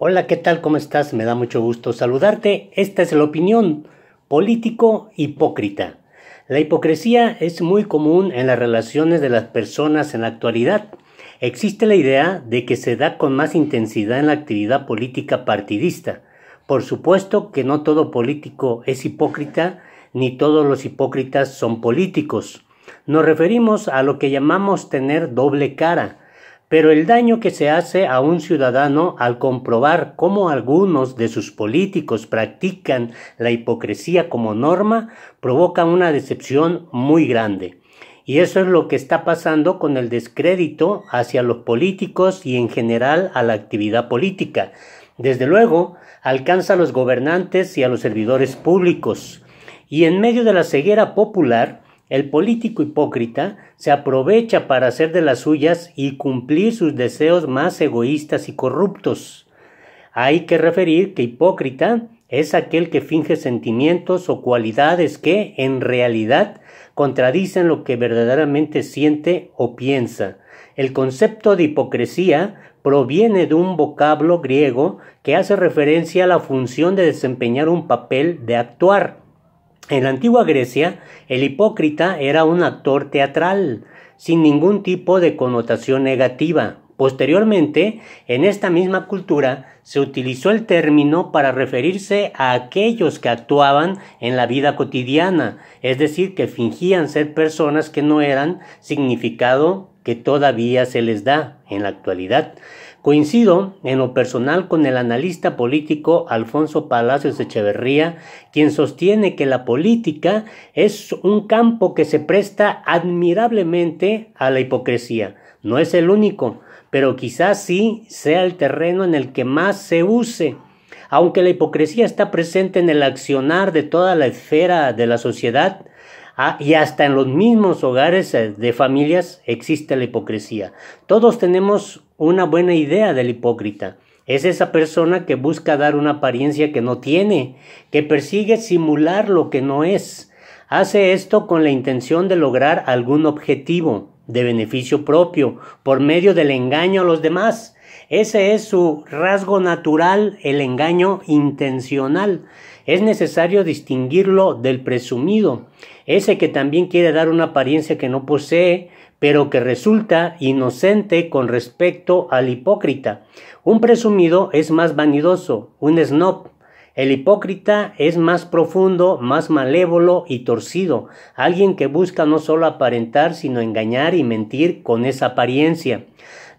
Hola, ¿qué tal? ¿Cómo estás? Me da mucho gusto saludarte. Esta es la opinión político hipócrita. La hipocresía es muy común en las relaciones de las personas en la actualidad. Existe la idea de que se da con más intensidad en la actividad política partidista. Por supuesto que no todo político es hipócrita, ni todos los hipócritas son políticos. Nos referimos a lo que llamamos tener doble cara, pero el daño que se hace a un ciudadano al comprobar cómo algunos de sus políticos practican la hipocresía como norma provoca una decepción muy grande. Y eso es lo que está pasando con el descrédito hacia los políticos y en general a la actividad política. Desde luego, alcanza a los gobernantes y a los servidores públicos. Y en medio de la ceguera popular, el político hipócrita se aprovecha para hacer de las suyas y cumplir sus deseos más egoístas y corruptos. Hay que referir que hipócrita es aquel que finge sentimientos o cualidades que, en realidad, contradicen lo que verdaderamente siente o piensa. El concepto de hipocresía proviene de un vocablo griego que hace referencia a la función de desempeñar un papel de actuar. En la antigua Grecia, el hipócrita era un actor teatral, sin ningún tipo de connotación negativa. Posteriormente, en esta misma cultura, se utilizó el término para referirse a aquellos que actuaban en la vida cotidiana, es decir, que fingían ser personas que no eran significado que todavía se les da en la actualidad. Coincido en lo personal con el analista político Alfonso Palacios Echeverría, quien sostiene que la política es un campo que se presta admirablemente a la hipocresía. No es el único, pero quizás sí sea el terreno en el que más se use. Aunque la hipocresía está presente en el accionar de toda la esfera de la sociedad, Ah, y hasta en los mismos hogares eh, de familias existe la hipocresía. Todos tenemos una buena idea del hipócrita. Es esa persona que busca dar una apariencia que no tiene, que persigue simular lo que no es. Hace esto con la intención de lograr algún objetivo de beneficio propio por medio del engaño a los demás. Ese es su rasgo natural, el engaño intencional es necesario distinguirlo del presumido, ese que también quiere dar una apariencia que no posee, pero que resulta inocente con respecto al hipócrita. Un presumido es más vanidoso, un snob. El hipócrita es más profundo, más malévolo y torcido, alguien que busca no solo aparentar, sino engañar y mentir con esa apariencia.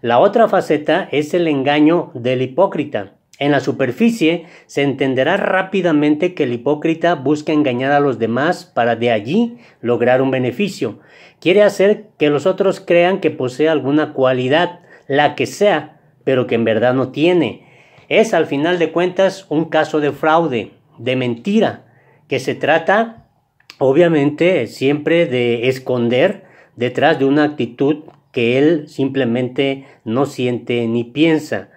La otra faceta es el engaño del hipócrita. En la superficie se entenderá rápidamente que el hipócrita busca engañar a los demás para de allí lograr un beneficio. Quiere hacer que los otros crean que posee alguna cualidad, la que sea, pero que en verdad no tiene. Es al final de cuentas un caso de fraude, de mentira, que se trata obviamente siempre de esconder detrás de una actitud que él simplemente no siente ni piensa.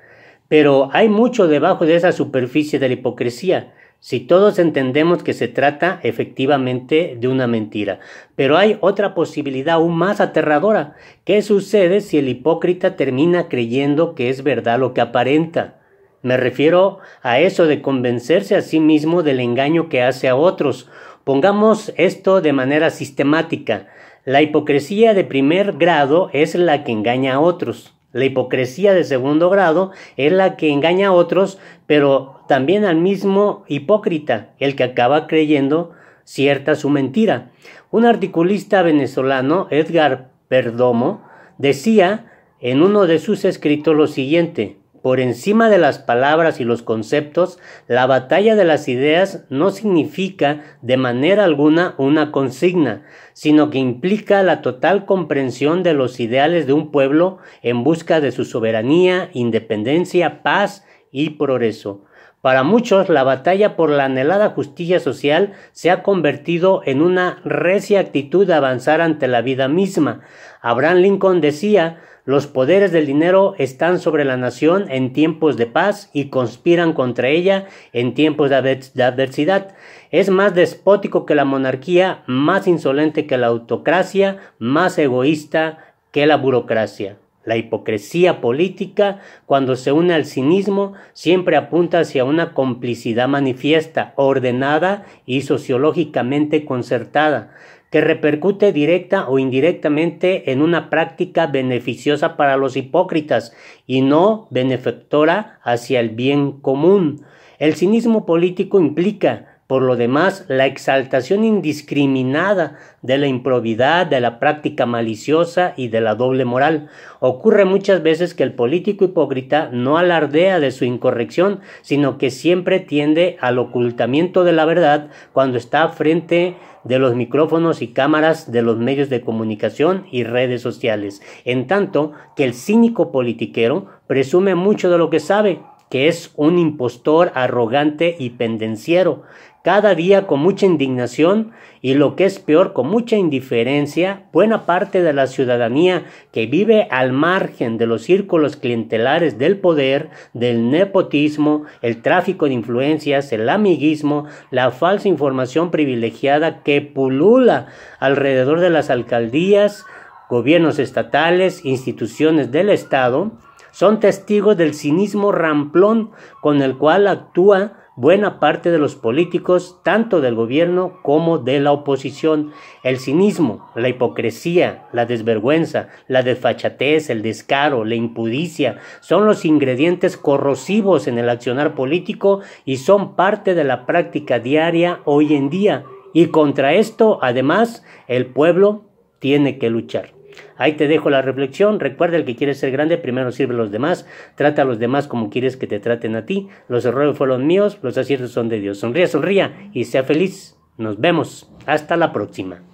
Pero hay mucho debajo de esa superficie de la hipocresía, si todos entendemos que se trata efectivamente de una mentira. Pero hay otra posibilidad aún más aterradora. ¿Qué sucede si el hipócrita termina creyendo que es verdad lo que aparenta? Me refiero a eso de convencerse a sí mismo del engaño que hace a otros. Pongamos esto de manera sistemática. La hipocresía de primer grado es la que engaña a otros. La hipocresía de segundo grado es la que engaña a otros, pero también al mismo hipócrita, el que acaba creyendo cierta su mentira. Un articulista venezolano, Edgar Perdomo, decía en uno de sus escritos lo siguiente, por encima de las palabras y los conceptos, la batalla de las ideas no significa de manera alguna una consigna, sino que implica la total comprensión de los ideales de un pueblo en busca de su soberanía, independencia, paz y progreso. Para muchos, la batalla por la anhelada justicia social se ha convertido en una recia actitud de avanzar ante la vida misma. Abraham Lincoln decía, los poderes del dinero están sobre la nación en tiempos de paz y conspiran contra ella en tiempos de, adversidad. Es más despótico que la monarquía, más insolente que la autocracia, más egoísta que la burocracia. La hipocresía política, cuando se une al cinismo, siempre apunta hacia una complicidad manifiesta, ordenada y sociológicamente concertada que repercute directa o indirectamente en una práctica beneficiosa para los hipócritas y no benefactora hacia el bien común. El cinismo político implica por lo demás, la exaltación indiscriminada de la improbidad, de la práctica maliciosa y de la doble moral. Ocurre muchas veces que el político hipócrita no alardea de su incorrección, sino que siempre tiende al ocultamiento de la verdad cuando está frente de los micrófonos y cámaras de los medios de comunicación y redes sociales, en tanto que el cínico politiquero presume mucho de lo que sabe, que es un impostor arrogante y pendenciero, cada día con mucha indignación y lo que es peor con mucha indiferencia, buena parte de la ciudadanía que vive al margen de los círculos clientelares del poder, del nepotismo, el tráfico de influencias, el amiguismo, la falsa información privilegiada que pulula alrededor de las alcaldías, gobiernos estatales, instituciones del Estado, son testigos del cinismo ramplón con el cual actúa buena parte de los políticos, tanto del gobierno como de la oposición. El cinismo, la hipocresía, la desvergüenza, la desfachatez, el descaro, la impudicia, son los ingredientes corrosivos en el accionar político y son parte de la práctica diaria hoy en día. Y contra esto, además, el pueblo tiene que luchar. Ahí te dejo la reflexión. Recuerda, el que quiere ser grande, primero sirve a los demás. Trata a los demás como quieres que te traten a ti. Los errores fueron míos, los aciertos son de Dios. Sonría, sonría y sea feliz. Nos vemos. Hasta la próxima.